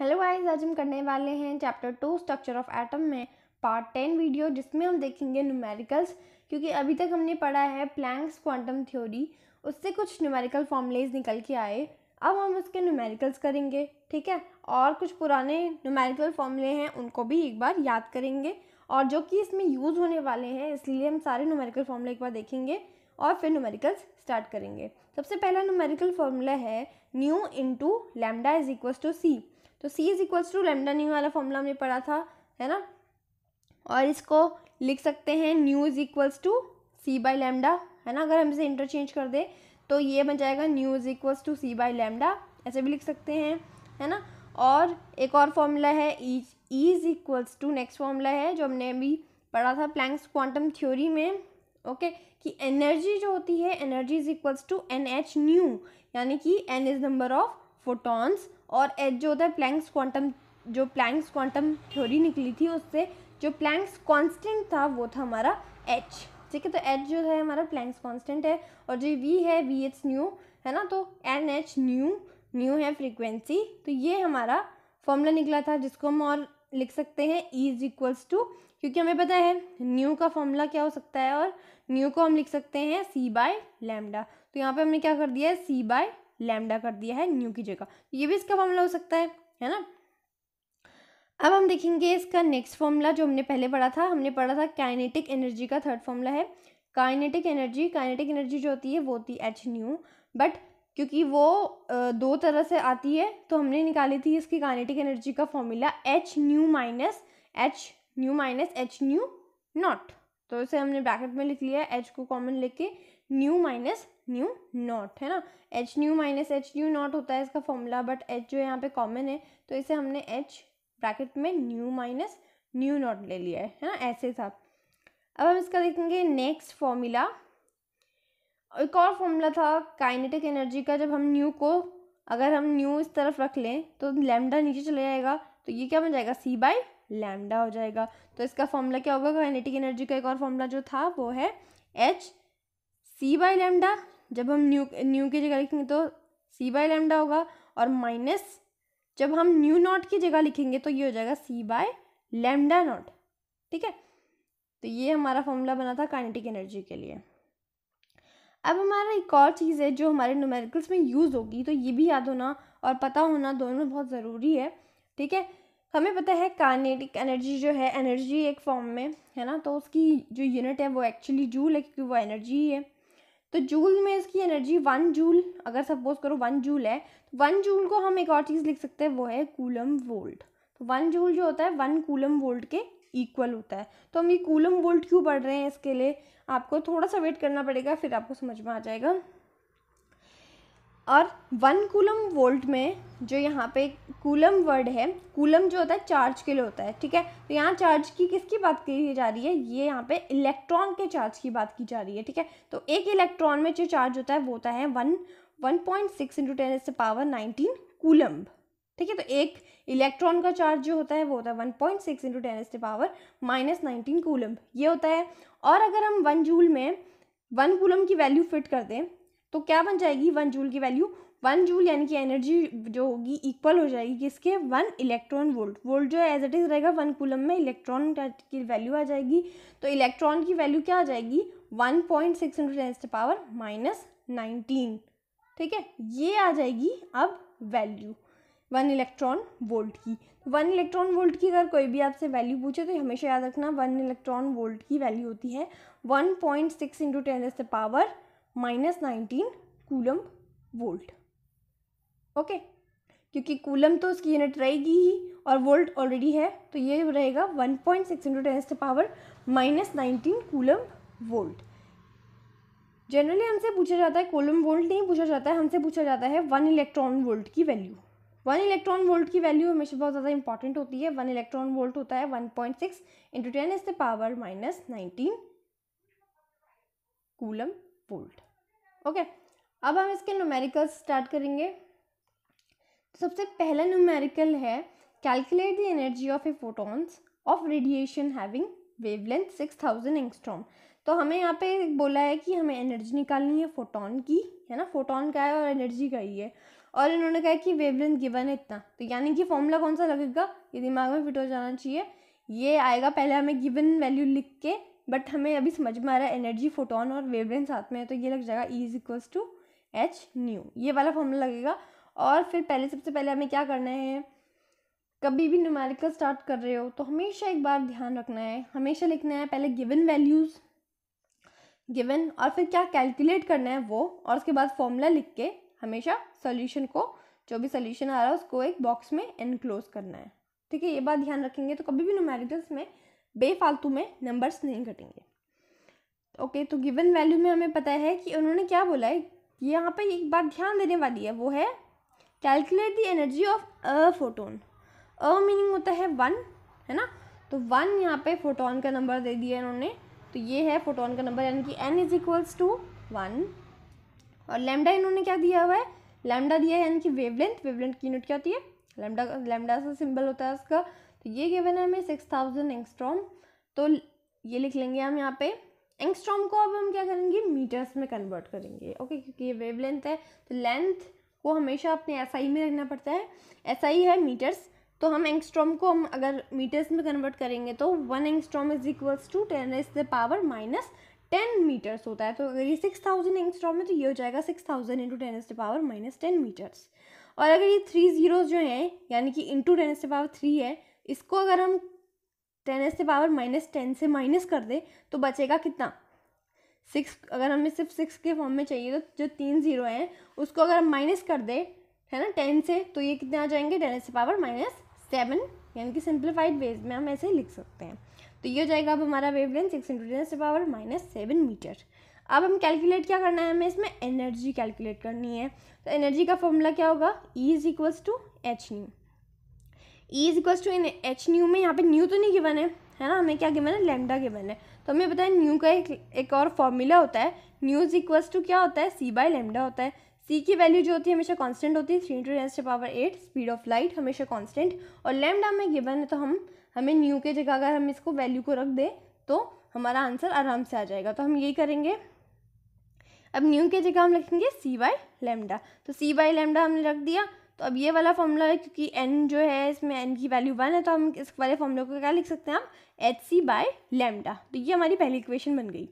Hello guys आज हम करने वाले हैं chapter two structure of atom में पार्ट टेन वीडियो जिसमें हम देखेंगे न्यूमेरिकल्स क्योंकि अभी तक हमने पढ़ा है प्लैंक्स क्वांटम थ्योरी उससे कुछ न्यूमेरिकल फॉर्मूलेज निकल के आए अब हम उसके न्यूमेरिकल्स करेंगे ठीक है और कुछ पुराने न्यूमेरिकल फॉर्मूले हैं उनको भी एक बार याद करेंगे और जो कि इसमें यूज़ होने वाले हैं इसलिए हम सारे न्यूमेरिकल फॉर्मूले एक बार देखेंगे और फिर न्यूमेरिकल्स स्टार्ट करेंगे सबसे पहला न्यूमेरिकल फॉर्मूला है nu into lambda is equal to C तो C is equals to lambda nu वाला फॉर्मूला हमने पढ़ा था है ना और इसको लिख सकते हैं nu is equals to C by lambda है ना अगर हम इसे इंटरचेंज कर दें तो ये बन जाएगा nu is equals to C by lambda ऐसे भी लिख सकते हैं है ना और एक और फॉर्मूला है E is equals to next formula है जो हमने अभी पढ़ा था प्लैंक्स क्वांटम थ्योरी में ओके कि एनर्जी जो होती है energy is equals to N H nu यानी कि N is number of photons और एच जो होता है प्लैंक्स क्वांटम जो प्लैंक्स क्वांटम थ्योरी निकली थी उससे जो प्लैंक्स कांस्टेंट था वो था हमारा एच ठीक है तो एच जो है हमारा प्लैंक्स कांस्टेंट है और जो वी है वी एच न्यू है ना तो एन एच न्यू न्यू है फ्रीक्वेंसी तो ये हमारा फॉर्मूला निकला था जिसको हम और लिख सकते हैं ई इज इक्वल्स टू क्योंकि हमें पता है न्यू का फॉर्मूला क्या हो सकता है और न्यू को हम लिख सकते हैं सी बाय लैमडा तो यहाँ पे हमने क्या कर दिया है सी बाय लैमडा कर दिया है न्यू की जगह तो ये भी इसका फॉर्मूला हो सकता है है ना अब हम देखेंगे इसका नेक्स्ट फॉर्मूला जो हमने पहले पढ़ा था हमने पढ़ा था काइनेटिक एनर्जी का थर्ड फॉर्मूला है काइनेटिक एनर्जी काइनेटिक एनर्जी जो होती है वो होती है एच न्यू बट क्योंकि वो दो तरह से आती है तो हमने निकाली थी इसकी काइनेटिक एनर्जी का formula H nu minus H nu minus H nu naught तो इसे हमने ब्रैकेट में लिख लिया एच को कॉमन लेके न्यू माइनस न्यू नॉट है ना H nu minus H nu naught होता है इसका फॉर्मूला बट एच जो यहाँ पे कॉमन है तो इसे हमने एच ब्रैकेट में न्यू माइनस न्यू नॉट ले लिया है है ना ऐसे था अब हम इसका देखेंगे नेक्स्ट फॉर्मूला एक और फॉर्मूला था काइनेटिक एनर्जी का जब हम न्यू को अगर हम न्यू इस तरफ रख लें तो लैमडा नीचे चले जाएगा तो ये क्या बन जाएगा सी बाई लैमडा हो जाएगा तो इसका फॉर्मूला क्या होगा काइनेटिक एनर्जी का एक और फॉर्मूला जो था वो है एच सी बाई लैमडा जब हम न्यू न्यू की जगह लिखेंगे तो सी बाय लेमडा होगा और माइनस जब हम न्यू नॉट की जगह लिखेंगे तो ये हो जाएगा सी बाय लेमडा नॉट ठीक है तो ये हमारा फॉर्मूला बना था काइनेटिक एनर्जी के लिए अब हमारा एक और चीज़ है जो हमारे न्यूमेरिकल्स में यूज़ होगी तो ये भी याद होना और पता होना दोनों बहुत ज़रूरी है ठीक है हमें पता है काइनेटिक एनर्जी जो है एनर्जी एक फॉर्म में है ना तो उसकी जो यूनिट है वो एक्चुअली जूल है क्योंकि वो एनर्जी ही है तो जूल में इसकी एनर्जी वन जूल अगर सपोज करो वन जूल है तो वन जूल को हम एक और चीज़ लिख सकते हैं वो है कूलम वोल्ट तो वन जूल जो होता है वन कूलम वोल्ट के इक्वल होता है तो हम ये कूलम वोल्ट क्यों पढ़ रहे हैं इसके लिए आपको थोड़ा सा वेट करना पड़ेगा फिर आपको समझ में आ जाएगा और वन कूलम वोल्ट में जो यहाँ पे कूलम वर्ड है कूलम जो होता है चार्ज के लिए होता है ठीक है तो यहाँ चार्ज की किसकी बात की जा रही है ये यहाँ पे इलेक्ट्रॉन के चार्ज की बात की जा रही है ठीक है तो एक इलेक्ट्रॉन में जो चार्ज होता है वो होता है one one point six into ten S power nineteen coulomb ठीक है तो एक इलेक्ट्रॉन का चार्ज जो होता है वो होता है one point six into ten S power minus nineteen coulomb ये होता है और अगर हम वन जूल में वन कूलम की वैल्यू फिट कर दें तो क्या बन जाएगी वन जूल की वैल्यू वन जूल यानी कि एनर्जी जो होगी इक्वल हो जाएगी किसके वन इलेक्ट्रॉन वोल्ट वोल्ट जो है एज इट इज़ रहेगा वन कूलम में इलेक्ट्रॉन की वैल्यू आ जाएगी तो इलेक्ट्रॉन की वैल्यू क्या आ जाएगी one point six hundred power minus nineteen ठीक है ये आ जाएगी अब वैल्यू वन इलेक्ट्रॉन वोल्ट की वन इलेक्ट्रॉन वोल्ट की अगर कोई भी आपसे वैल्यू पूछे तो हमेशा याद रखना वन इलेक्ट्रॉन वोल्ट की वैल्यू होती है one point six into ten power minus nineteen coulomb volt okay क्योंकि कूलम तो उसकी यूनिट रहेगी ही और वोल्ट ऑलरेडी है तो ये रहेगा one point six into tense power minus nineteen coulomb volt generally हमसे पूछा जाता है कोलम वोल्ट नहीं पूछा जाता है हमसे पूछा जाता है वन इलेक्ट्रॉन वोल्ट की वैल्यू वन इलेक्ट्रॉन वोल्ट की वैल्यू हमेशा बहुत ज़्यादा इंपॉर्टेंट होती है वन इलेक्ट्रॉन वोल्ट होता है one point six into ten is the power minus nineteen coulomb volt okay अब हम इसके न्यूमेरिकल स्टार्ट करेंगे तो सबसे पहला न्यूमेरिकल है calculate the energy of a photons of radiation having wavelength six thousand angstrom तो हमें यहाँ पे बोला है कि हमें एनर्जी निकालनी है फोटोन की है ना फोटोन का है और एनर्जी का ही है और इन्होंने कहा कि वेवलेंथ गिवन है इतना तो यानी कि फॉर्मूला कौन सा लगेगा ये दिमाग में फिट हो जाना चाहिए ये आएगा पहले हमें गिवन वैल्यू लिख के बट हमें अभी समझ में आ रहा है एनर्जी फोटोन और वेवरेंस साथ में है तो ये लग जाएगा E is equals to H nu ये वाला फॉर्मूला लगेगा और फिर पहले सबसे पहले हमें क्या करना है कभी भी न्यूमेरिकल स्टार्ट कर रहे हो तो हमेशा एक बार ध्यान रखना है हमेशा लिखना है पहले गिवन वैल्यूज़ गिवन और फिर क्या कैलकुलेट करना है वो और उसके बाद फॉर्मूला लिख के हमेशा सॉल्यूशन को जो भी सॉल्यूशन आ रहा है उसको एक बॉक्स में इनक्लोज करना है ठीक है ये बात ध्यान रखेंगे तो कभी भी न्यूमेरिकल्स में बेफालतू में नंबर्स नहीं घटेंगे ओके तो गिवन वैल्यू में हमें पता है कि उन्होंने क्या बोला है यहाँ पे एक बात ध्यान देने वाली है वो है calculate the energy of a photon a meaning होता है वन है ना तो वन यहाँ पे फोटोन का नंबर दे दिया इन्होंने तो ये है फोटोन का नंबर यानी कि N is equals to one और लेमडा इन्होंने क्या दिया हुआ है लेमडा दिया है यानी कि वेवलेंथ वेवलेंथ की यूनिट क्या होती है लेमडा लेमडा सा सिंबल होता है उसका तो ये गिवन है हमें सिक्स थाउजेंड एंगस्ट्रॉम तो ये लिख लेंगे हम यहाँ पे एंगस्ट्रॉम को अब हम क्या करेंगे मीटर्स में कन्वर्ट करेंगे ओके क्योंकि ये वेव लेंथ है तो लेंथ को हमेशा अपने एस SI में रखना पड़ता है एस SI है मीटर्स तो हम एंगस्ट्रॉम को हम अगर मीटर्स में कन्वर्ट करेंगे तो one angstrom is equals to ten is the power minus ten meters होता है तो अगर ये सिक्स थाउजेंड एंगस्ट्रॉम है तो ये हो जाएगा six thousand into ten is the power minus ten meters और अगर ये थ्री जीरोज जो हैं यानी कि into ten is the power three है इसको अगर हम टेन एस से पावर माइनस टेन से माइनस कर दें तो बचेगा कितना सिक्स अगर हमें सिर्फ सिक्स के फॉर्म में चाहिए तो जो तीन जीरो हैं उसको अगर हम माइनस कर दें है ना टेन से तो ये कितने आ जाएंगे टेन एस से पावर माइनस सेवन यानी कि सिंप्लीफाइड वेज में हम ऐसे लिख सकते हैं तो ये हो जाएगा अब हमारा wave length six into ten से पावर माइनस सेवन मीटर अब हम कैलकुलेट क्या करना है हमें इसमें एनर्जी कैलकुलेट करनी है तो एनर्जी का फॉर्मूला क्या होगा E is equals to H nu E is equal to N H nu में यहाँ पे न्यू तो नहीं गिवन है है ना हमें क्या गिवन है लेमडा गिवन है तो हमें पता है न्यू का एक एक और फॉर्मूला होता है न्यू इज इक्वल टू क्या होता है सी बाय लेमडा होता है सी की वैल्यू जो होती है हमेशा कॉन्स्टेंट होती है three into tense power eight speed of light हमेशा कॉन्स्टेंट और लेमडा में गिवन है तो हम हमें न्यू के जगह अगर हम इसको वैल्यू को रख दें तो हमारा आंसर आराम से आ जाएगा तो हम यही करेंगे अब न्यू के जगह हम लिखेंगे सी बाय लेमडा तो सी बाय लेमडा हमने रख दिया तो अब ये वाला फॉर्मूला है क्योंकि एन जो है इसमें एन की वैल्यू वन है तो हम इस वाले फॉर्मूला को क्या लिख सकते हैं हम एच सी बाय लेमडा तो ये हमारी पहली इक्वेशन बन गई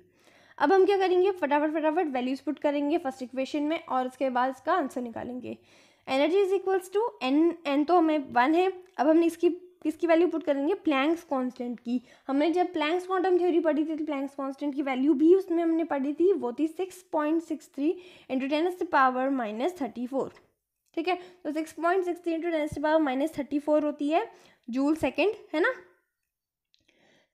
अब हम क्या करेंगे फटाफट फटाफट वैल्यूज पुट करेंगे फर्स्ट इक्वेशन में और उसके बाद इसका आंसर निकालेंगे energy is equals to N N तो हमें वन है अब हमने इसकी किसकी वैल्यू पुट करेंगे प्लैंक्स कांस्टेंट की हमने जब प्लैंक्स क्वांटम थ्योरी पढ़ी थी तो प्लैंक्स कांस्टेंट की वैल्यू भी उसमें हमने पढ़ी थी वो थी six point six three into ten power minus thirty four ठीक है तो six point sixty into ten से पावर माइनस थर्टी फोर होती है जूल सेकेंड है ना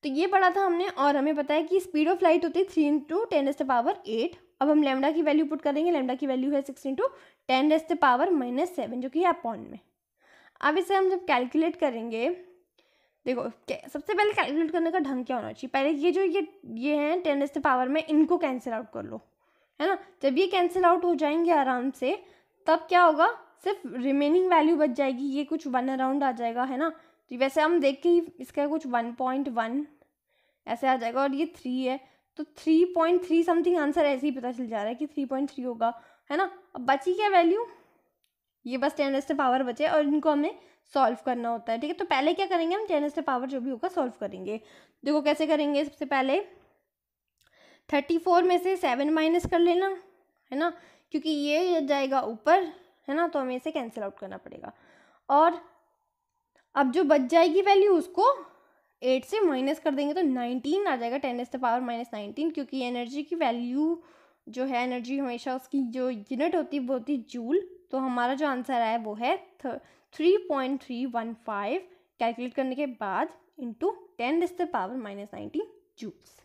तो ये पढ़ा था हमने और हमें पता है कि स्पीड ऑफ लाइट होती है three into ten S power eight अब हम लेमडा की वैल्यू पुट करेंगे लेमडा की वैल्यू है six into ten S power minus seven जो कि है अपॉन में अब इसे हम जब कैलकुलेट करेंगे देखो सबसे पहले कैलकुलेट करने का ढंग क्या होना चाहिए पहले ये जो ये ये हैं टेन एस पावर में इनको कैंसिल आउट कर लो है ना जब ये कैंसिल आउट हो जाएंगे आराम से तब क्या होगा सिर्फ रिमेनिंग वैल्यू बच जाएगी ये कुछ वन अराउंड आ जाएगा है ना तो वैसे हम देख के ही इसका कुछ वन पॉइंट वन ऐसे आ जाएगा और ये थ्री है तो three point three something answer ऐसे ही पता चल जा रहा है कि थ्री पॉइंट थ्री होगा है ना अब बची क्या वैल्यू ये बस टेन एस पावर बचे और इनको हमें सॉल्व करना होता है ठीक है तो पहले क्या करेंगे हम टेन एस्ट पावर जो भी होगा सॉल्व करेंगे देखो कैसे करेंगे सबसे पहले थर्टी फोर में से सेवन माइनस कर लेना है ना क्योंकि ये जाएगा ऊपर है ना तो हमें इसे कैंसिल आउट करना पड़ेगा और अब जो बच जाएगी वैल्यू उसको एट से माइनस कर देंगे तो नाइनटीन आ जाएगा ten S the power minus nineteen क्योंकि एनर्जी की वैल्यू जो है एनर्जी हमेशा उसकी जो यूनिट होती है वो होती है जूल तो हमारा जो आंसर आया वो है three point three one five calculate करने के बाद into ten S the power minus nineteen joules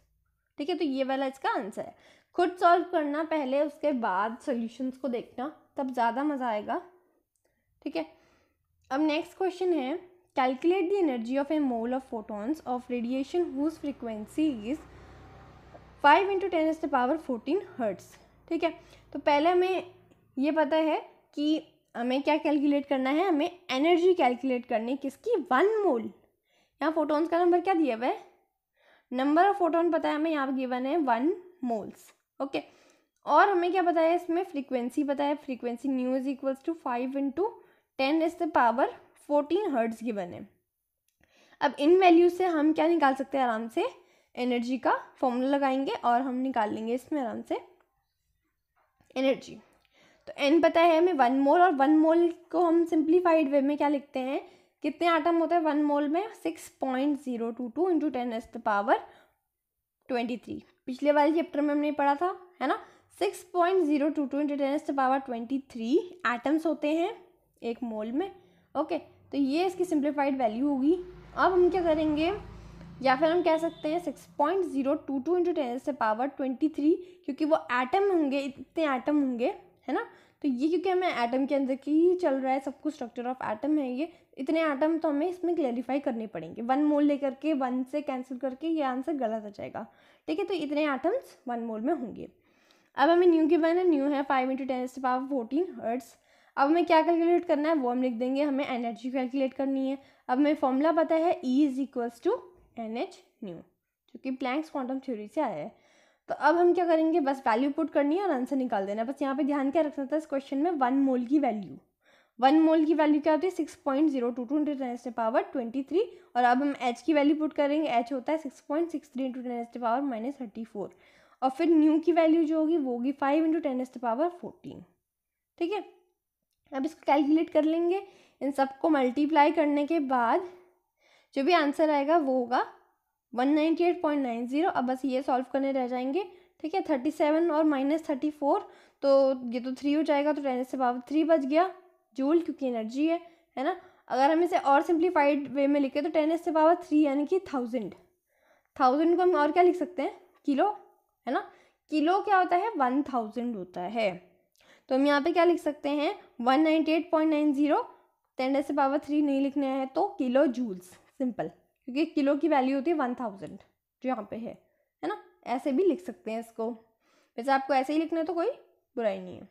ठीक है तो ये वाला इसका आंसर है खुद सॉल्व करना पहले उसके बाद सोल्यूशंस को देखना तब ज़्यादा मज़ा आएगा ठीक है अब नेक्स्ट क्वेश्चन है calculate the energy of a mole of photons of radiation whose frequency is five into ten S the power fourteen hertz ठीक है तो पहले हमें ये पता है कि हमें क्या कैलकुलेट करना है हमें एनर्जी कैलकुलेट करनी किसकी वन मोल यहाँ फोटोन्स का नंबर क्या दिया हुआ है नंबर ऑफ फोटोन पता है हमें यहाँ गिवन है वन मोल्स ओके okay. और हमें क्या बताया इसमें फ्रीक्वेंसी बताया frequency nu is equals to five into ten is the power fourteen hertz given है अब इन वैल्यू से हम क्या निकाल सकते हैं आराम से एनर्जी का फॉर्मूला लगाएंगे और हम निकाल लेंगे इसमें आराम से एनर्जी तो एन पता है हमें वन मोल और वन मोल को हम सिंप्लीफाइड वे में क्या लिखते हैं कितने आटम होते हैं वन मोल में six point zero two two into ten S the power twenty three पिछले वाले चैप्टर में हमने पढ़ा था है ना six point zero two two into ten power twenty three atoms होते हैं एक मोल में ओके तो ये इसकी सिंप्लीफाइड वैल्यू होगी अब हम क्या करेंगे या फिर हम कह सकते हैं six point zero two two into ten से पावर ट्वेंटी थ्री क्योंकि वो एटम होंगे इतने एटम होंगे है ना तो ये क्योंकि हमें एटम के अंदर की ही चल रहा है सब कुछ स्ट्रक्चर ऑफ एटम है ये इतने एटम तो हमें इसमें क्लैरिफाई करने पड़ेंगे वन मोल लेकर के वन से कैंसिल करके ये आंसर गलत आ जाएगा ठीक है तो इतने एटम्स वन मोल में होंगे अब हमें न्यू गिवन है न्यू है फाइव इंटू टेन से पावर फोर्टीन हर्ट्स अब हमें क्या कैलकुलेट करना है वो हम लिख देंगे हमें एनर्जी कैलकुलेट करनी है अब हमें फॉर्मूला पता है E is equals to N H nu क्योंकि प्लैंक्स क्वांटम थ्योरी से आया है तो अब हम क्या करेंगे बस वैल्यू पुट करनी है और आंसर निकाल देना बस यहाँ पे ध्यान क्या रखना था इस क्वेश्चन में वन मोल की वैल्यू वन मोल की वैल्यू क्या होती है six point zero two two into ten's power twenty three और अब हम एच की वैल्यू पुट करेंगे एच होता है six point six three into ten's power minus thirty four और फिर न्यू की वैल्यू जो होगी वो होगी five into ten S the power fourteen ठीक है अब इसको कैलकुलेट कर लेंगे इन सबको मल्टीप्लाई करने के बाद जो भी आंसर आएगा वो होगा one ninety eight point nine zero अब बस ये सॉल्व करने रह जाएंगे ठीक है थर्टी सेवन और माइनस थर्टी फोर तो ये तो थ्री हो जाएगा तो टेन से पावर थ्री बच गया जूल क्योंकि एनर्जी है है ना अगर हम इसे और सिंप्लीफाइड वे में लिखें तो टेन एस से पावर थ्री यानी कि थाउजेंड थाउजेंड को हम और क्या लिख सकते हैं किलो है ना किलो क्या होता है वन थाउजेंड होता है तो हम यहाँ पे क्या लिख सकते हैं one ninety eight point nine zero ten से पावर थ्री नहीं लिखने हैं तो किलो जूल्स सिंपल क्योंकि किलो की वैल्यू होती है वन थाउजेंड जो यहाँ पे है है ना ऐसे भी लिख सकते हैं इसको वैसे आपको ऐसे ही लिखना है तो कोई बुराई नहीं है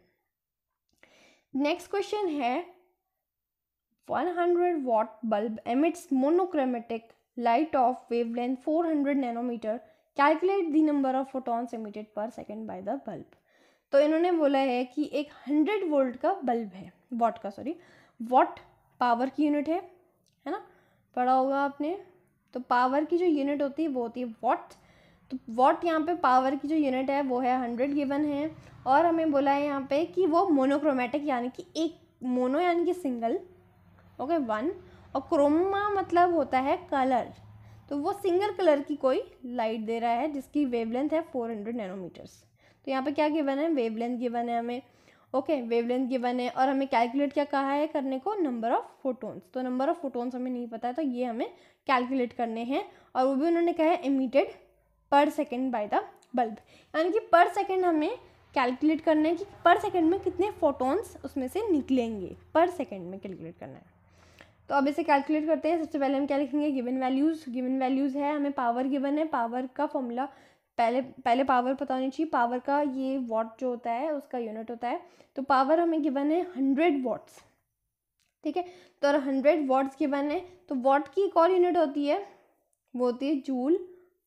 नेक्स्ट क्वेश्चन है one hundred watt bulb emits monochromatic light of wavelength four hundred nanometer calculate the number of photons emitted per second by the bulb तो इन्होंने बोला है कि एक हंड्रेड वोल्ट का बल्ब है वॉट का सॉरी वॉट पावर की यूनिट है है ना पढ़ा होगा आपने तो पावर की जो यूनिट होती है वो होती है वॉट तो वॉट यहाँ पे पावर की जो यूनिट है वो है हंड्रेड गिवन है और हमें बोला है यहाँ पे कि वो मोनोक्रोमेटिक यानी कि एक मोनो यानी कि सिंगल ओके वन और क्रोमा मतलब होता है कलर तो वो सिंगल कलर की कोई लाइट दे रहा है जिसकी वेवलेंथ है फोर हंड्रेड नैनोमीटर्स तो यहाँ पे क्या गिवन है वेवलेंथ गिवन है हमें ओके वेवलेंथ गिवन है और हमें कैलकुलेट क्या कहा है करने को नंबर ऑफ़ फोटोन्स तो नंबर ऑफ़ फोटोन्स हमें नहीं पता है तो ये हमें कैलकुलेट करने हैं और वो भी उन्होंने कहा है इमिटेड पर सेकेंड बाय द बल्ब यानी कि पर सेकेंड हमें कैलकुलेट करना है कि पर सेकेंड में कितने फोटोन्स उसमें से निकलेंगे पर सेकेंड में कैलकुलेट करना है तो अब इसे कैलकुलेट करते हैं सबसे पहले हम क्या लिखेंगे गिवन वैल्यूज़ गिवन वैल्यूज़ है हमें पावर गिवन है पावर का फॉर्मूला पहले पहले पावर पता होनी चाहिए पावर का ये वॉट जो होता है उसका यूनिट होता है तो पावर हमें गिवन है हंड्रेड वॉट्स ठीक है तो अगर हंड्रेड वॉट्स गिवन है तो वॉट की एक और यूनिट होती है वो होती है जूल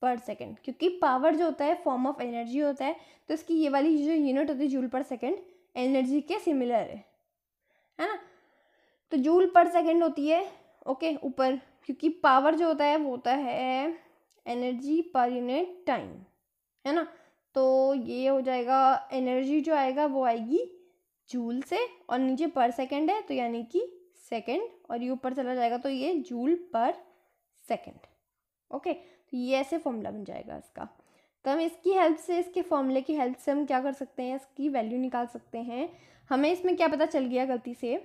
पर सेकेंड क्योंकि पावर जो होता है फॉर्म ऑफ एनर्जी होता है तो इसकी ये वाली जो यूनिट होती है जूल पर सेकेंड एनर्जी के सिमिलर है है ना तो जूल पर सेकेंड होती है ओके ऊपर क्योंकि पावर जो होता है वो होता है एनर्जी पर यूनिट टाइम है ना तो ये हो जाएगा एनर्जी जो आएगा वो आएगी जूल से और नीचे पर सेकेंड है तो यानी कि सेकेंड और ये ऊपर चला जाएगा तो ये जूल पर सेकेंड ओके तो ये ऐसे फॉर्मूला बन जाएगा इसका तो हम इसकी हेल्प से इसके फॉर्मूले की हेल्प से हम क्या कर सकते हैं इसकी वैल्यू निकाल सकते हैं हमें इसमें क्या पता चल गया गलती से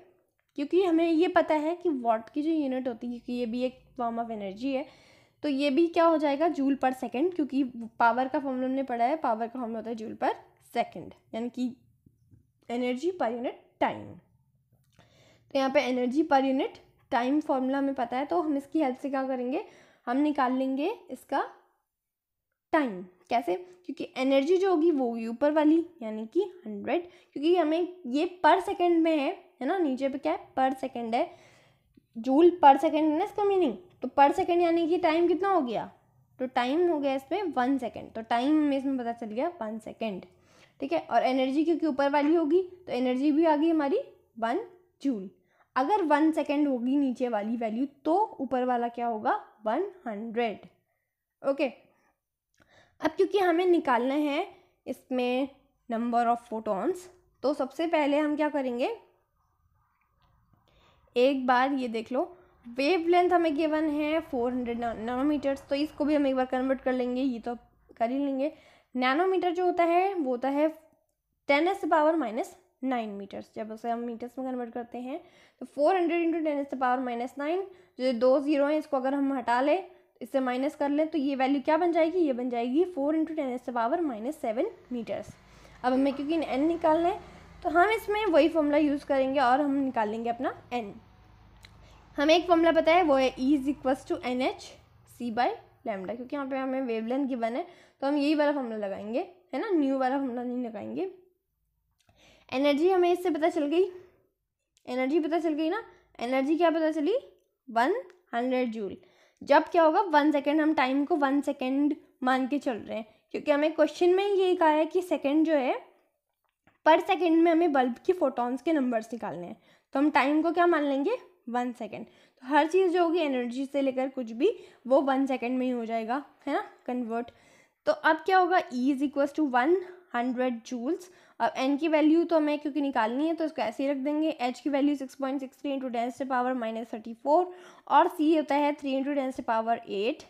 क्योंकि हमें ये पता है कि वॉट की जो यूनिट होती है क्योंकि ये भी एक फॉर्म ऑफ एनर्जी है तो ये भी क्या हो जाएगा जूल पर सेकंड क्योंकि पावर का फॉर्मूला हमने पढ़ा है पावर का फॉर्मूला होता है जूल पर सेकंड यानी कि एनर्जी पर यूनिट टाइम तो यहाँ पे energy per unit time formula हमें पता है तो हम इसकी हेल्प से क्या करेंगे हम निकाल लेंगे इसका टाइम कैसे क्योंकि एनर्जी जो होगी वो होगी ऊपर वाली यानी कि हंड्रेड क्योंकि हमें ये पर सेकेंड में है है ना नीचे पे क्या है पर सेकेंड है जूल पर सेकेंड है ना इसका मीनिंग तो पर सेकेंड यानी कि टाइम कितना हो गया तो टाइम हो गया इसमें वन सेकेंड तो टाइम में इसमें पता चल गया वन सेकेंड ठीक है और एनर्जी क्योंकि ऊपर वाली होगी तो एनर्जी भी आ गई हमारी वन जूल अगर वन सेकेंड होगी नीचे वाली वैल्यू तो ऊपर वाला क्या होगा वन हंड्रेड ओके अब क्योंकि हमें निकालना है इसमें नंबर ऑफ फोटॉन्स तो सबसे पहले हम क्या करेंगे एक बार ये देख लो वेव लेंथ हमें गिवन है फोर हंड्रेड नैनोमीटर्स तो इसको भी हम एक बार कन्वर्ट कर लेंगे ये तो कर ही लेंगे नैनोमीटर जो होता है वो होता है ten S power minus nine meters जब उसे हम मीटर्स में कन्वर्ट करते हैं तो four hundred into ten S power minus nine जो दो जीरो हैं इसको अगर हम हटा लें इससे माइनस कर लें तो ये वैल्यू क्या बन जाएगी ये बन जाएगी four into ten S power minus seven meters अब हमें क्योंकि एन निकालना है तो हम इसमें वही फॉर्मूला यूज़ करेंगे और हम निकाल लेंगे अपना एन हमें एक फॉर्मूला पता है वो है E is equals to N H C by lambda क्योंकि यहाँ पे हमें वेवलेंथ गिवन है तो हम यही वाला फॉर्मूला लगाएंगे है ना न्यू वाला फॉर्मूला नहीं लगाएंगे एनर्जी हमें इससे पता चल गई एनर्जी पता चल गई ना एनर्जी क्या पता चली वन हंड्रेड जूल जब क्या होगा वन सेकेंड हम टाइम को वन सेकेंड मान के चल रहे हैं क्योंकि हमें क्वेश्चन में यही कहा है कि सेकेंड जो है पर सेकेंड में हमें बल्ब की फोटोन्स के नंबर्स निकालने हैं तो हम टाइम को क्या मान लेंगे वन सेकेंड तो हर चीज़ जो होगी एनर्जी से लेकर कुछ भी वो वन सेकेंड में ही हो जाएगा है ना कन्वर्ट तो अब क्या होगा E is equals to one hundred joules अब एन की वैल्यू तो हमें क्योंकि निकालनी है तो इसको ऐसे ही रख देंगे एच की value six point six three into tense power minus thirty four और सी होता है three into tense power eight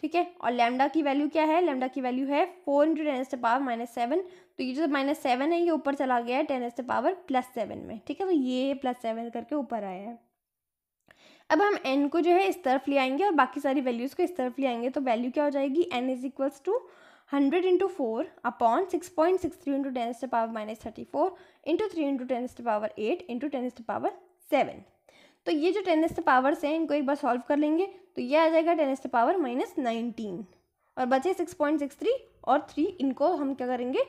ठीक है और लेमडा की वैल्यू क्या है लेमडा की वैल्यू है four into ten S power minus seven तो ये जो माइनस सेवन है ये ऊपर चला गया है ten S power plus seven में ठीक है तो ये प्लस सेवन करके ऊपर आया है अब हम एन को जो है इस तरफ ले आएंगे और बाकी सारी वैल्यूज़ को इस तरफ ले आएंगे तो वैल्यू क्या हो जाएगी N is equals to hundred into four upon six point six three into ten to power minus thirty four into three into ten to power eight into ten to power seven तो ये जो ten two powers हैं इनको एक बार solve कर लेंगे तो ये आ जाएगा ten to power minus nineteen और बचे सिक्स पॉइंट सिक्स थ्री और थ्री इनको हम क्या करेंगे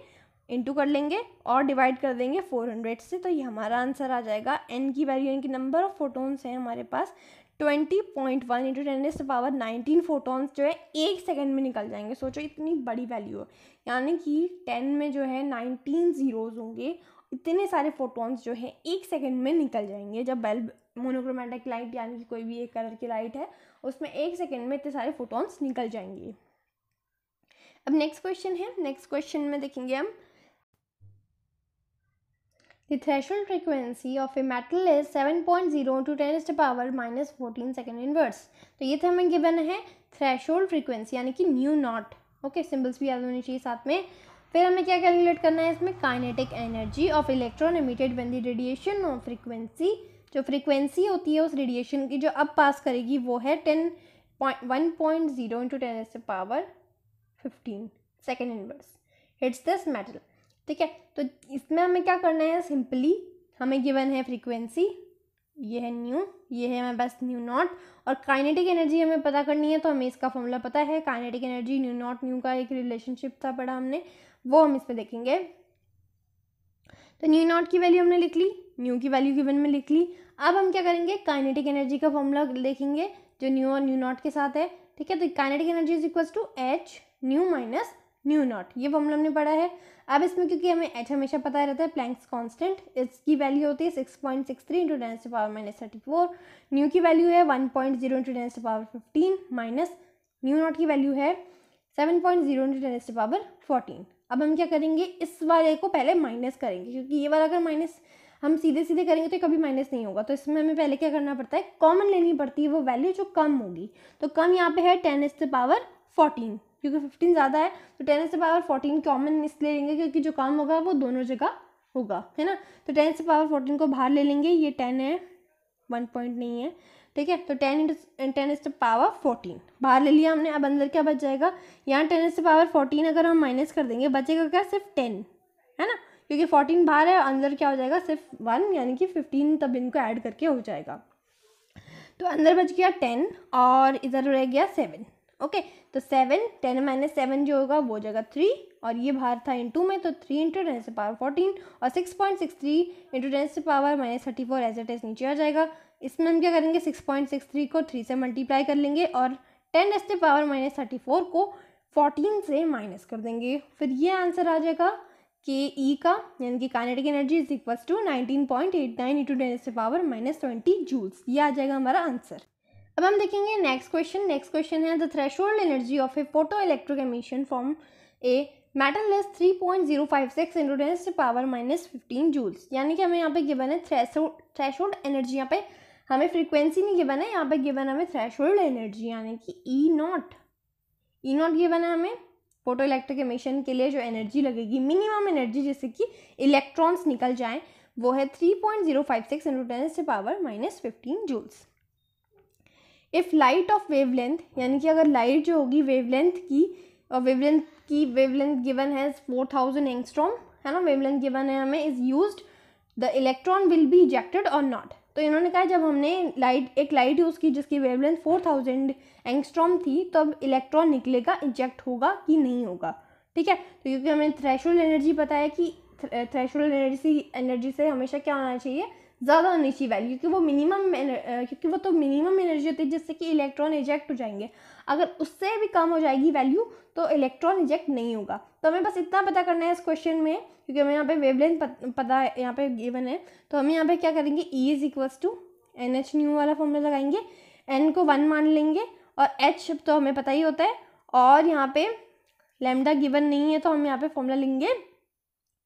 इंटू कर लेंगे और डिवाइड कर देंगे फोर हंड्रेड से तो ये हमारा आंसर आ जाएगा एन की वैल्यू यानी कि नंबर ऑफ फोटोन्स हैं हमारे पास twenty point one into ten S power nineteen photons जो है एक सेकेंड में निकल जाएंगे सोचो इतनी बड़ी वैल्यू है यानी कि टेन में जो है नाइनटीन ज़ीरोज़ होंगे इतने सारे फोटोन्स जो है एक सेकेंड में निकल जाएंगे जब बल्ब मोनोक्रोमेटिक लाइट यानी कि कोई भी एक कलर की लाइट है उसमें एक सेकेंड में इतने सारे फोटोन्स निकल जाएंगे अब नेक्स्ट क्वेश्चन है नेक्स्ट क्वेश्चन में देखेंगे हम The threshold frequency of a metal is 7.0 to 10 to power minus 14 second inverse. तो ये थे तो हमें गिवन है थ्रेशोल्ड फ्रिक्वेंसी यानी कि न्यू नॉट ओके सिंबल्स भी याद होनी चाहिए साथ में फिर हमें क्या कैलकुलेट करना है इसमें kinetic energy of electron emitted when the radiation of frequency जो फ्रिक्वेंसी होती है उस रेडिएशन की जो अब पास करेगी वो है ten point one point zero into ten S power fifteen second inverse it's this metal ठीक है तो इसमें हमें क्या करना है सिंपली हमें गिवन है फ्रीक्वेंसी ये है न्यू ये है हमारे पास न्यू नॉट और काइनेटिक एनर्जी हमें पता करनी है तो हमें इसका फॉर्मूला पता है kinetic energy nu naught nu का एक रिलेशनशिप था पढ़ा हमने वो हम इसमें देखेंगे तो न्यू नॉट की वैल्यू हमने लिख ली न्यू की वैल्यू गिवन में लिख ली अब हम क्या करेंगे काइनेटिक एनर्जी का फॉर्मूला देखेंगे जो न्यू और न्यू नॉट के साथ है ठीक है तो kinetic energy is equal to H nu minus nu naught ये फॉर्मूला हमने पढ़ा है अब इसमें क्योंकि हमें एच हमेशा पता रहता है प्लैंक्स कांस्टेंट इसकी वैल्यू होती है six point six three into tens to power minus thirty four nu की वैल्यू है one point zero into tens to power fifteen minus nu naught की वैल्यू है seven point zero into tens to power fourteen अब हम क्या करेंगे इस वाले को पहले माइनस करेंगे क्योंकि ये वाला अगर माइनस हम सीधे सीधे करेंगे तो कभी माइनस नहीं होगा तो इसमें हमें पहले क्या करना पड़ता है कॉमन लेनी पड़ती है वो वैल्यू जो कम होगी तो कम यहाँ पे है ten S the power fourteen क्योंकि फिफ्टीन ज़्यादा है तो टेन से पावर फोर्टीन कॉमन इसलिए लेंगे क्योंकि जो काम होगा वो दोनों जगह होगा है ना तो टेन से पावर फोर्टीन को बाहर ले लेंगे ये टेन है वन पॉइंट नहीं है ठीक है तो ten into ten is power fourteen बाहर ले लिया हमने अब अंदर क्या बच जाएगा यहाँ टेन इज पावर फोर्टीन अगर हम माइनस कर देंगे बचेगा क्या सिर्फ टेन है ना क्योंकि फोर्टीन बाहर है अंदर क्या हो जाएगा सिर्फ वन यानी कि फिफ्टीन तब इनको ऐड करके हो जाएगा तो अंदर बच गया टेन और इधर रह गया सेवन ओके तो सेवन टेन माइनस सेवन जो होगा वो जगह थ्री और ये बाहर था इन टू में तो थ्री इंटू टेन से पावर फोर्टीन और six point six three into ten से power minus thirty four as it is नीचे आ जाएगा इसमें हम क्या करेंगे सिक्स पॉइंट सिक्स थ्री को थ्री से मल्टीप्लाई कर लेंगे और टेन एस से पावर माइनस थर्टी फोर को फोर्टीन से माइनस कर देंगे फिर ये आंसर आ जाएगा के ई e का यानी कि kinetic energy is equals to nineteen point eight nine into ten से पावर माइनस ट्वेंटी जूल्स ये आ जाएगा हमारा आंसर अब हम देखेंगे नेक्स्ट क्वेश्चन नेक्स्ट क्वेश्चन है the threshold energy of a photo electric emission from a metal less three point zero five six into power minus fifteen joules यानी कि हमें यहाँ पे गिवन है थ्रेश एनर्जी यहाँ पे हमें फ्रीक्वेंसी नहीं गिवन है यहाँ पे गिवन हमें थ्रेश एनर्जी यानी कि E naught E naught given है हमें फोटो इलेक्ट्रिक एमिशन के लिए जो एनर्जी लगेगी मिनिमम एनर्जी जैसे कि इलेक्ट्रॉन्स निकल जाएँ वो है three point zero five six into tense power minus fifteen joules if light of wavelength यानी कि अगर लाइट जो होगी वेवलेंथ की और वेवलेंथ की वेवलेंथ गिवन है फोर थाउजेंड एंगस्ट्रॉम है ना वेवलेंथ गिवन है हमें is use the electron will be ejected और नॉट तो इन्होंने कहा जब हमने लाइट एक लाइट यूज़ की जिसकी वेवलेंथ फोर थाउजेंड एंगस्ट्रॉम थी तो अब इलेक्ट्रॉन निकलेगा इजेक्ट होगा कि नहीं होगा ठीक है तो क्योंकि हमें थ्रेशोल्ड एनर्जी पता है कि थ्रेशोल्ड एनर्जी एनर्जी से हमेशा क्या होना चाहिए ज़्यादा होनी चाहिए वैल्यू क्योंकि वो मिनिमम क्योंकि वो तो मिनिमम एनर्जी होती है जिससे कि इलेक्ट्रॉन इजेक्ट हो जाएंगे अगर उससे भी कम हो जाएगी वैल्यू तो इलेक्ट्रॉन इजेक्ट नहीं होगा तो हमें बस इतना पता करना है इस क्वेश्चन में क्योंकि हमें यहाँ पे वेवलेंथ पता है यहाँ पे गिवन है तो हम यहाँ पे क्या करेंगे E is equals to N H nu वाला फॉर्मूला लगाएंगे एन को वन मान लेंगे और एच तो हमें पता ही होता है और यहाँ पे लेमडा गिवन नहीं है तो हम यहाँ पे फॉर्मूला लेंगे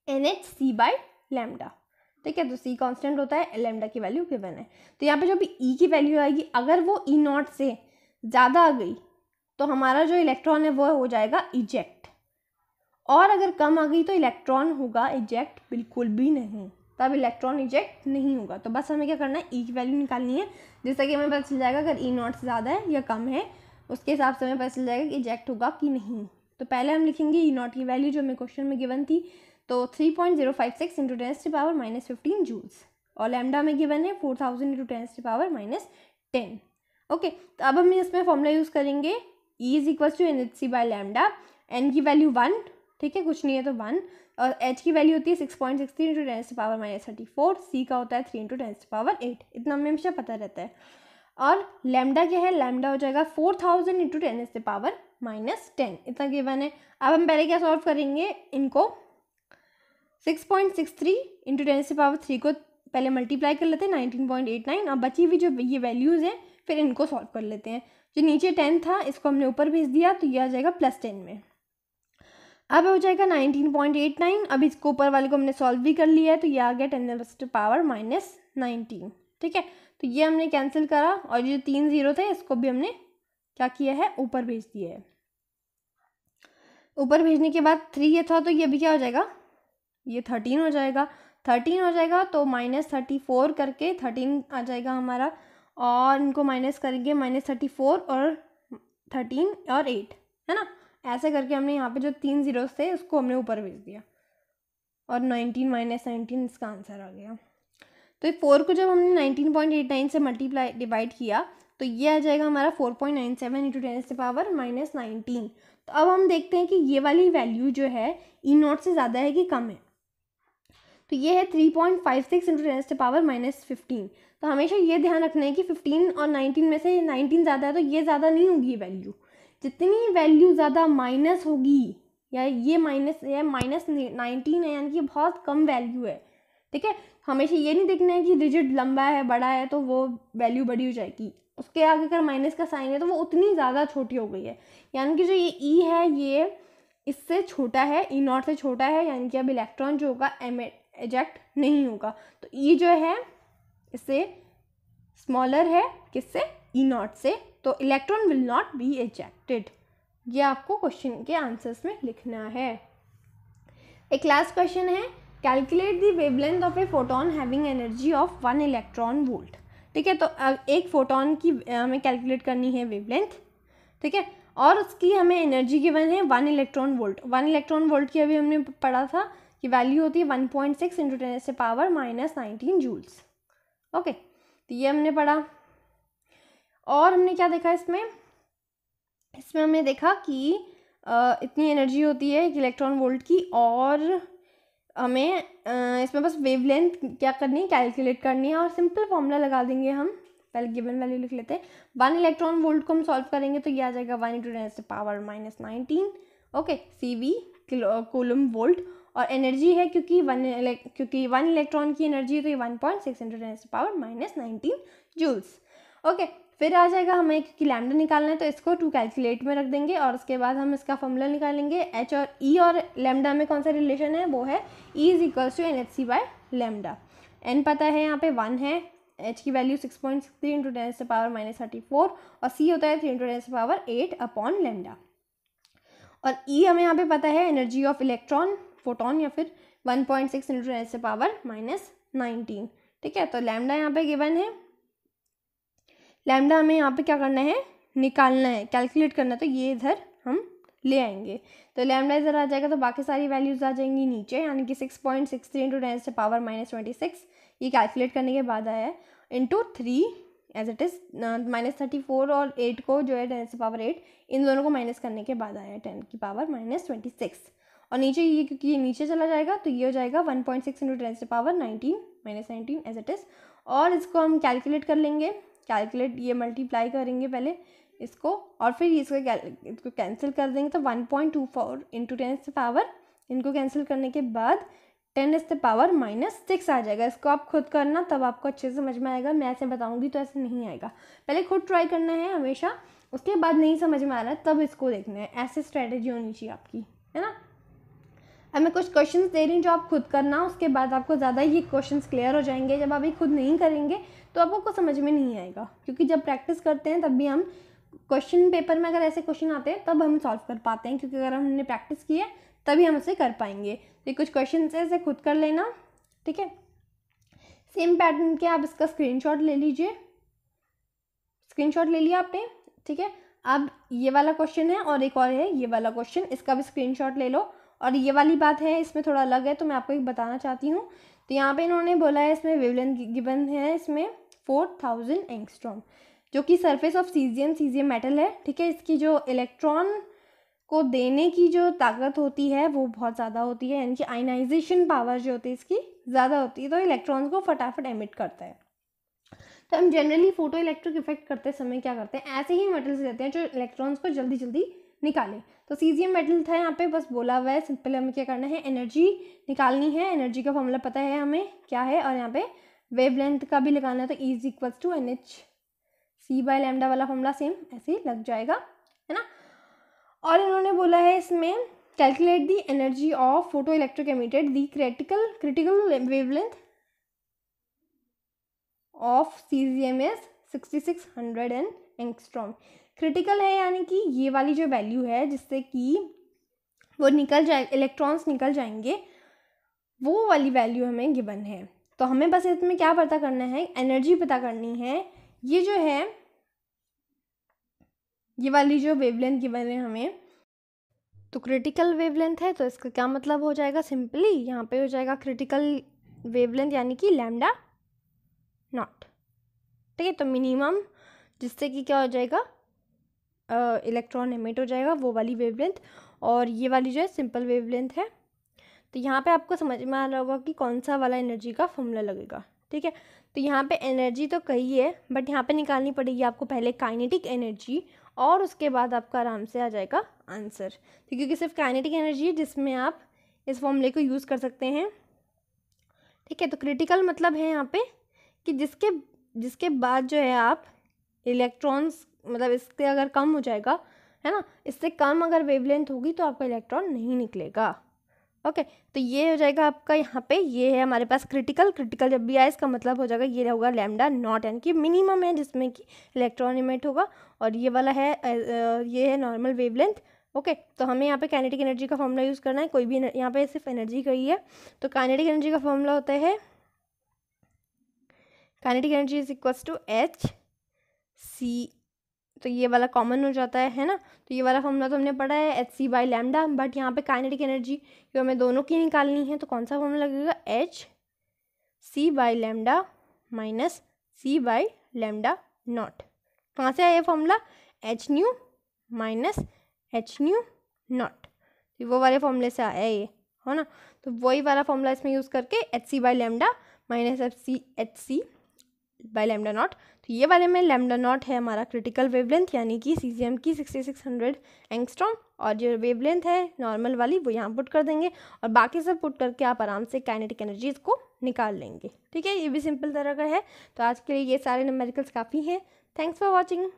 N H C by lambda ठीक है तो सी कांस्टेंट होता है एलेमडा की वैल्यू गिवन है तो यहाँ पे जो भी ई e की वैल्यू आएगी अगर वो ई e नॉट से ज़्यादा आ गई तो हमारा जो इलेक्ट्रॉन है वो हो जाएगा इजेक्ट और अगर कम आ गई तो इलेक्ट्रॉन होगा इजेक्ट बिल्कुल भी नहीं तब इलेक्ट्रॉन इजेक्ट नहीं होगा तो बस हमें क्या करना है ई e की वैल्यू निकालनी है जैसा कि हमें पता चल जाएगा अगर ई e नॉट से ज़्यादा है या कम है उसके हिसाब से हमें पता चल जाएगा कि इजेक्ट होगा कि नहीं तो पहले हम लिखेंगे ई e नॉट की वैल्यू जो हमें क्वेश्चन में गिवन थी तो three point zero five six into tens to power minus fifteen joules और लेमडा में गिवन है four thousand into tens to power minus ten okay तो अब हम इसमें फॉर्मूला यूज़ करेंगे E is equal to N H C by lambda N की value one ठीक है कुछ नहीं है तो वन और एच की वैल्यू होती है six point six three into tense power minus thirty four C का होता है three into tense power eight इतना हमें हमेशा पता रहता है और लेमडा क्या है लेमडा हो जाएगा four thousand into ten S power minus ten इतना गिवन है अब हम पहले क्या सॉल्व करेंगे इनको six point six three into ten से पावर थ्री को पहले मल्टीप्लाई कर लेते हैं नाइनटीन पॉइंट एट नाइन अब बची हुई जो ये वैल्यूज़ हैं फिर इनको सॉल्व कर लेते हैं जो नीचे टेन था इसको हमने ऊपर भेज दिया तो ये आ जाएगा प्लस टेन में अब हो जाएगा नाइनटीन पॉइंट एट नाइन अब इसको ऊपर वाले को हमने सॉल्व भी कर लिया है तो ये आ गया ten to power minus nineteen ठीक है तो ये हमने कैंसिल करा और जो तीन जीरो थे इसको भी हमने क्या किया है ऊपर भेज दिया है ऊपर भेजने के बाद थ्री ये था तो ये भी क्या हो जाएगा ये थर्टीन हो जाएगा थर्टीन हो जाएगा तो माइनस थर्टी फोर करके थर्टीन आ जाएगा हमारा और इनको माइनस करेंगे माइनस थर्टी फोर और थर्टीन और एट है ना ऐसे करके हमने यहाँ पे जो तीन जीरोस थे उसको हमने ऊपर भेज दिया और नाइनटीन माइनस नाइनटीन इसका आंसर आ गया तो ये फोर को जब हमने नाइनटीन पॉइंट एट नाइन से मल्टीप्लाई डिवाइड किया तो ये आ जाएगा हमारा four point nine seven into ten से पावर माइनस नाइनटीन तो अब हम देखते हैं कि ये वाली वैल्यू जो है ई e नोट से ज़्यादा है कि कम है तो ये है three point five six into ten से पावर माइनस फिफ्टीन तो हमेशा ये ध्यान रखना है कि फिफ्टीन और नाइनटीन में से नाइनटीन ज़्यादा है तो ये ज़्यादा नहीं होगी वैल्यू जितनी वैल्यू ज़्यादा माइनस होगी या ये माइनस या माइनस नाइनटीन है यानी कि बहुत कम वैल्यू है ठीक है हमेशा ये नहीं देखना है कि डिजिट लंबा है बड़ा है तो वो वैल्यू बड़ी हो जाएगी उसके आगे अगर माइनस का साइन है तो वो उतनी ज़्यादा छोटी हो गई है यानी कि जो ये ई e है ये इससे छोटा है ई e नॉट से छोटा है यानी कि अब इलेक्ट्रॉन जो होगा एम एजेक्ट नहीं होगा तो ई जो है इससे स्मॉलर है किससे ई e नॉट से तो electron will not be ejected ये आपको क्वेश्चन के आंसर्स में लिखना है एक लास्ट क्वेश्चन है calculate the wavelength of a photon having energy of one electron volt ठीक है तो एक फोटोन की हमें कैलकुलेट करनी है वेवलेंथ ठीक है और उसकी हमें एनर्जी गिवन है one electron volt one electron volt की अभी हमने पढ़ा था की वैल्यू होती है one point six into ten से power minus nineteen joules okay तो ये हमने पढ़ा और हमने क्या देखा इसमें इसमें हमने देखा कि आ, इतनी एनर्जी होती है एक इलेक्ट्रॉन वोल्ट की और हमें आ, इसमें बस वेवलेंथ क्या करनी है कैलकुलेट करनी है और सिंपल फॉर्मूला लगा देंगे हम पहले गिवन वैल्यू लिख लेते हैं वन इलेक्ट्रॉन वोल्ट को हम सॉल्व करेंगे तो ये आ जाएगा वन इंटू टेन से power minus nineteen okay C V coulomb volt और एनर्जी है क्योंकि वन क्योंकि वन इलेक्ट्रॉन की एनर्जी है तो ये one point six hundred N power minus nineteen joules okay फिर आ जाएगा हमें क्योंकि लैमडा निकालना है तो इसको टू कैलकुलेट में रख देंगे और उसके बाद हम इसका फॉर्मूला निकालेंगे एच और ई e और लेमडा में कौन सा रिलेशन है वो है E is equals to N H C by lambda N पता है यहाँ पे वन है एच की value six point six three into ten से पावर माइनस थर्टी फोर और सी होता है थ्री इंटू टेन से पावर एट अपॉन लेमडा और ई e हमें यहाँ पे पता है एनर्जी ऑफ इलेक्ट्रॉन फोटोन या फिर one point six into S से पावर माइनस नाइनटीन ठीक है तो लैमडा यहाँ पे गिवन है लैमडा हमें यहाँ पे क्या करना है निकालना है कैलकुलेट करना है तो ये इधर हम ले आएंगे तो लैमडा इधर आ जाएगा तो बाकी सारी वैल्यूज़ आ जाएंगी नीचे यानी कि six point six three into ten से पावर माइनस ट्वेंटी सिक्स ये कैलकुलेट करने के बाद आया है into three as it is minus thirty four और एट को जो है टेन से पावर एट इन दोनों को माइनस करने के बाद आया टेन की पावर माइनस ट्वेंटी सिक्स और नीचे ये क्योंकि ये नीचे चला जाएगा तो ये हो जाएगा one point six into ten से power nineteen minus nineteen as it is और इसको हम कैलकुलेट कर लेंगे कैलकुलेट ये मल्टीप्लाई करेंगे पहले इसको और फिर इसको इसको कैंसिल कर देंगे तो one point two four into ten से पावर इनको कैंसिल करने के बाद ten S power minus six आ जाएगा इसको आप खुद करना तब आपको अच्छे से समझ में आएगा मैं ऐसे बताऊंगी तो ऐसे नहीं आएगा पहले खुद ट्राई करना है हमेशा उसके बाद नहीं समझ में आ रहा तब इसको देखना है ऐसे स्ट्रैटेजी होनी चाहिए आपकी है ना अब मैं कुछ क्वेश्चंस दे रही हूँ जो आप खुद करना उसके बाद आपको ज़्यादा ये क्वेश्चंस क्लियर हो जाएंगे जब आप ये खुद नहीं करेंगे तो आपको कुछ समझ में नहीं आएगा क्योंकि जब प्रैक्टिस करते हैं तब भी हम क्वेश्चन पेपर में अगर ऐसे क्वेश्चन आते हैं तब हम सॉल्व कर पाते हैं क्योंकि अगर हमने प्रैक्टिस की है तभी हम उसे कर पाएंगे तो ये कुछ क्वेश्चन है इसे खुद कर लेना ठीक है सेम पैटर्न के आप इसका स्क्रीन ले लीजिए स्क्रीन ले लिया आपने ठीक है अब ये वाला क्वेश्चन है और एक और है ये वाला क्वेश्चन इसका भी स्क्रीन ले लो और ये वाली बात है इसमें थोड़ा अलग है तो मैं आपको एक बताना चाहती हूँ तो यहाँ पे इन्होंने बोला है इसमें वेवलन गिबन है इसमें फोर थाउजेंड एंगस्ट्रॉम जो कि surface of caesium caesium metal है ठीक है इसकी जो इलेक्ट्रॉन को देने की जो ताकत होती है वो बहुत ज़्यादा होती है यानी कि आइनाइजेशन पावर जो होती है इसकी ज़्यादा होती है तो इलेक्ट्रॉन्स को फटाफट एमिट करता है तो हम जनरली फोटो इलेक्ट्रिक इफेक्ट करते समय क्या करते हैं ऐसे ही मेटल्स लेते हैं जो इलेक्ट्रॉन्स को जल्दी जल्दी निकालें तो सीजियम मेटल था यहाँ पे बस बोला हुआ है सिंपल हमें क्या करना है एनर्जी निकालनी है एनर्जी का फॉर्मूला पता है हमें क्या है और यहाँ पे वेव का भी लगाना है तो is equals to N H C by lambda वाला फॉर्मूला सेम ऐसे ही लग जाएगा है ना और इन्होंने बोला है इसमें calculate the energy of photo electric emitted the critical critical length of C G M S sixty six hundred and angstrom critical है यानी कि ये वाली जो वैल्यू है जिससे कि वो निकल जाए इलेक्ट्रॉन्स निकल जाएंगे वो वाली वैल्यू हमें गिवन है तो हमें बस इसमें क्या पता करना है एनर्जी पता करनी है ये जो है ये वाली जो वेवलेंथ गिवन है हमें तो क्रिटिकल वेवलेंथ है तो इसका क्या मतलब हो जाएगा सिंपली यहाँ पे हो जाएगा क्रिटिकल वेवलेंथ यानी कि लैमडा नॉट ठीक है तो मिनिमम जिससे कि क्या हो जाएगा इलेक्ट्रॉन एमिट हो जाएगा वो वाली वेवलेंथ और ये वाली जो है सिंपल वेवलेंथ है तो यहाँ पे आपको समझ में आ रहा होगा कि कौन सा वाला एनर्जी का फॉर्मूला लगेगा ठीक है तो यहाँ पे एनर्जी तो कही है बट यहाँ पे निकालनी पड़ेगी आपको पहले काइनेटिक एनर्जी और उसके बाद आपका आराम से आ जाएगा आंसर तो क्योंकि सिर्फ काइनेटिक एनर्जी है जिसमें आप इस फॉर्मूले को यूज़ कर सकते हैं ठीक है तो क्रिटिकल मतलब है यहाँ पर कि जिसके जिसके बाद जो है आप इलेक्ट्रॉन्स मतलब इसके अगर कम हो जाएगा है ना इससे कम अगर वेवलेंथ होगी तो आपका इलेक्ट्रॉन नहीं निकलेगा ओके तो ये हो जाएगा आपका यहाँ पे ये है हमारे पास क्रिटिकल क्रिटिकल जब भी आए इसका मतलब हो जाएगा ये होगा लैमडा नॉट यानी कि मिनिमम है जिसमें कि इलेक्ट्रॉन इमेट होगा और ये वाला है ये है नॉर्मल वेव ओके okay, तो हमें यहाँ पे काइनेटिक एनर्जी का फॉर्मूला यूज़ करना है कोई भी यहाँ पे सिर्फ एनर्जी का ही है तो काइनेटिक एनर्जी का फॉर्मूला होता है kinetic energy is equals to H C तो ये वाला कॉमन हो जाता है है ना तो ये वाला फॉर्मूला तो हमने पढ़ा है H C by lambda but यहाँ पे काइनेटिक एनर्जी जो हमें दोनों की निकालनी है तो कौन सा फॉर्मूला लगेगा H C by lambda minus C by lambda naught कहाँ से आया ये formula H nu minus H nu naught तो वो वाले फॉर्मूले से आया ये है ना तो वही वाला फॉर्मूला इसमें यूज़ करके H C by lambda minus F C H C by lambda naught ये वाले में लेमडा नॉट है हमारा क्रिटिकल वेवलेंथ यानी कि सी एम की सिक्सटी सिक्स हंड्रेड एंगस्ट्रॉम और जो वेवलेंथ है नॉर्मल वाली वो यहाँ पुट कर देंगे और बाकी सब पुट करके आप आराम से काइनेटिक एनर्जीज को निकाल लेंगे ठीक है ये भी सिंपल तरह का है तो आज के लिए ये सारे नमेरिकल्स काफ़ी हैं थैंक्स फॉर वॉचिंग